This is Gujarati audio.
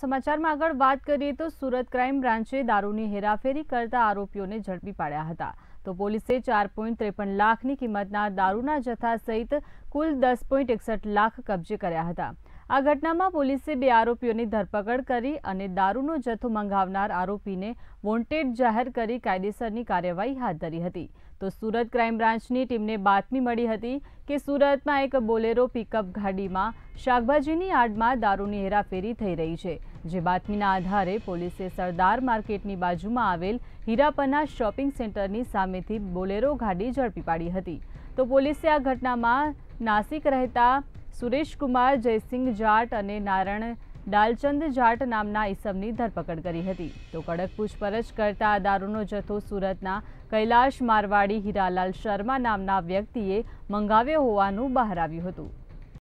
સમાચારમાં આગળ વાત કરીએ તો સુરત ક્રાઇમ બ્રાન્ચે દારૂની હેરાફેરી કરતા આરોપીઓને ઝડપી પાડ્યા હતા તો પોલીસે ચાર પોઈન્ટ ત્રેપન લાખની કિંમતના દારૂના જથ્થા સહિત કુલ દસ પોઈન્ટ એકસઠ લાખ કબજે કર્યા હતા આ ઘટનામાં પોલીસે બે આરોપીઓની ધરપકડ કરી અને દારૂનો જથ્થો મંગાવનાર આરોપીને વોન્ટેડ જાહેર કરી કાયદેસરની કાર્યવાહી હાથ ધરી હતી તો સુરત ક્રાઇમ બ્રાન્ચની ટીમને બાતમી મળી હતી કે સુરતમાં એક બોલેરો પિકઅપ ગાડીમાં શાકભાજીની આડમાં દારૂની હેરાફેરી થઈ રહી છે જે બાતમીના આધારે પોલીસે સરદાર માર્કેટની બાજુમાં આવેલ હીરાપના શોપિંગ સેન્ટરની સામેથી બોલેરો ગાડી ઝડપી પાડી હતી તો પોલીસે આ ઘટનામાં નાસિક રહેતા સુરેશકુમાર જયસિંહ જાટ અને નારાયણ ડાલચંદ જાટ નામના ઈસમની ધરપકડ કરી હતી તો કડક પૂછપરછ કરતા આ દારૂનો જથ્થો સુરતના કૈલાશ મારવાડી હીરાલાલ શર્મા નામના વ્યક્તિએ મંગાવ્યો હોવાનું બહાર આવ્યું હતું